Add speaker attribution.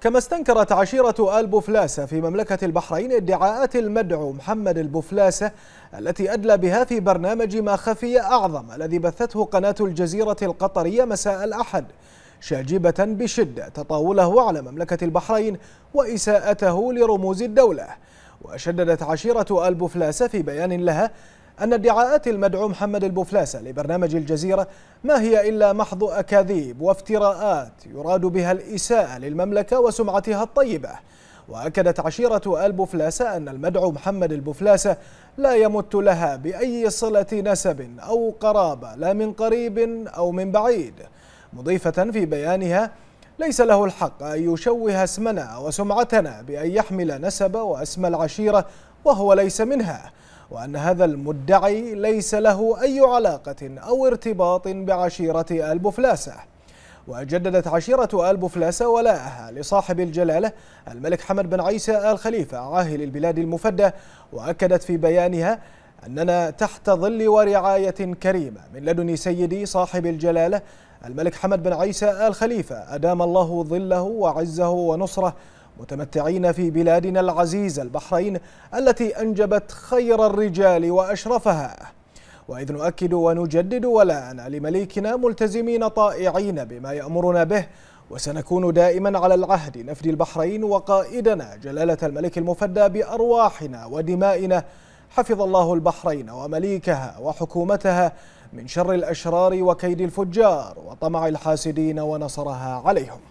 Speaker 1: كما استنكرت عشيرة البوفلاسة في مملكة البحرين ادعاءات المدعو محمد البوفلاسة التي أدلى بها في برنامج ما خفي أعظم الذي بثته قناة الجزيرة القطرية مساء الأحد شاجبة بشدة تطاوله على مملكة البحرين وإساءته لرموز الدولة وشددت عشيرة البوفلاسة في بيان لها أن ادعاءات المدعو محمد البوفلاسة لبرنامج الجزيرة ما هي إلا محض أكاذيب وافتراءات يراد بها الإساءة للمملكة وسمعتها الطيبة وأكدت عشيرة آل أن المدعو محمد البوفلاسة لا يمت لها بأي صلة نسب أو قرابة لا من قريب أو من بعيد مضيفة في بيانها ليس له الحق أن يشوه اسمنا وسمعتنا بأن يحمل نسب واسم العشيرة وهو ليس منها وأن هذا المدعي ليس له أي علاقة أو ارتباط بعشيرة البفلاسة وجددت عشيرة آل بوفلاسة ولاءها لصاحب الجلالة الملك حمد بن عيسى آل خليفة عاهل البلاد المفدى وأكدت في بيانها أننا تحت ظل ورعاية كريمة من لدن سيدي صاحب الجلالة الملك حمد بن عيسى آل خليفة أدام الله ظله وعزه ونصره متمتعين في بلادنا العزيزة البحرين التي أنجبت خير الرجال وأشرفها وإذ نؤكد ونجدد ولاءنا لمليكنا ملتزمين طائعين بما يأمرنا به وسنكون دائما على العهد نفدي البحرين وقائدنا جلالة الملك المفدى بأرواحنا ودمائنا حفظ الله البحرين ومليكها وحكومتها من شر الأشرار وكيد الفجار وطمع الحاسدين ونصرها عليهم